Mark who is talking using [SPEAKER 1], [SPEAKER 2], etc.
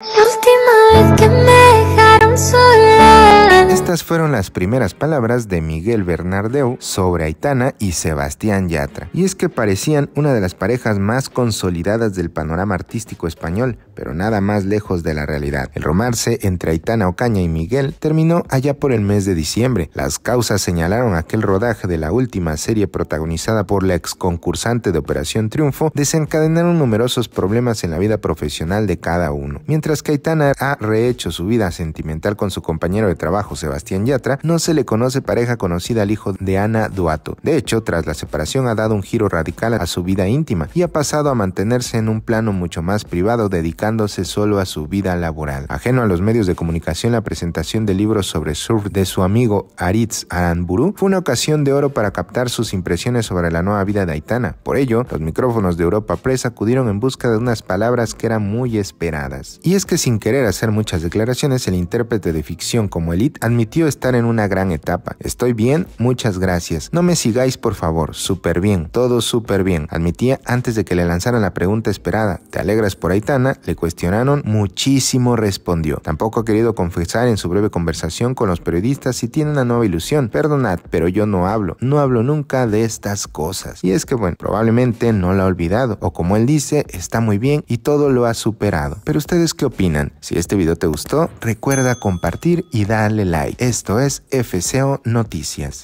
[SPEAKER 1] La última vez que me dejaron sola. Estas fueron las primeras palabras de Miguel Bernardeu sobre Aitana y Sebastián Yatra. Y es que parecían una de las parejas más consolidadas del panorama artístico español, pero nada más lejos de la realidad. El romance entre Aitana Ocaña y Miguel terminó allá por el mes de diciembre. Las causas señalaron aquel rodaje de la última serie protagonizada por la ex concursante de Operación Triunfo desencadenaron numerosos problemas en la vida profesional de cada uno. Mientras que Aitana ha rehecho su vida sentimental con su compañero de trabajo Sebastián Sebastián Yatra, no se le conoce pareja conocida al hijo de Ana Duato. De hecho, tras la separación ha dado un giro radical a su vida íntima y ha pasado a mantenerse en un plano mucho más privado dedicándose solo a su vida laboral. Ajeno a los medios de comunicación, la presentación del libro sobre surf de su amigo Aritz Aranburu fue una ocasión de oro para captar sus impresiones sobre la nueva vida de Aitana. Por ello, los micrófonos de Europa Press acudieron en busca de unas palabras que eran muy esperadas. Y es que sin querer hacer muchas declaraciones, el intérprete de ficción como Elite admitió estar en una gran etapa. Estoy bien, muchas gracias. No me sigáis por favor, súper bien, todo súper bien. Admitía antes de que le lanzaran la pregunta esperada, ¿te alegras por Aitana? Le cuestionaron muchísimo, respondió. Tampoco ha querido confesar en su breve conversación con los periodistas si tiene una nueva ilusión. Perdonad, pero yo no hablo, no hablo nunca de estas cosas. Y es que bueno, probablemente no la ha olvidado, o como él dice, está muy bien y todo lo ha superado. Pero ustedes qué opinan? Si este video te gustó, recuerda compartir y darle like. Esto es FCO Noticias.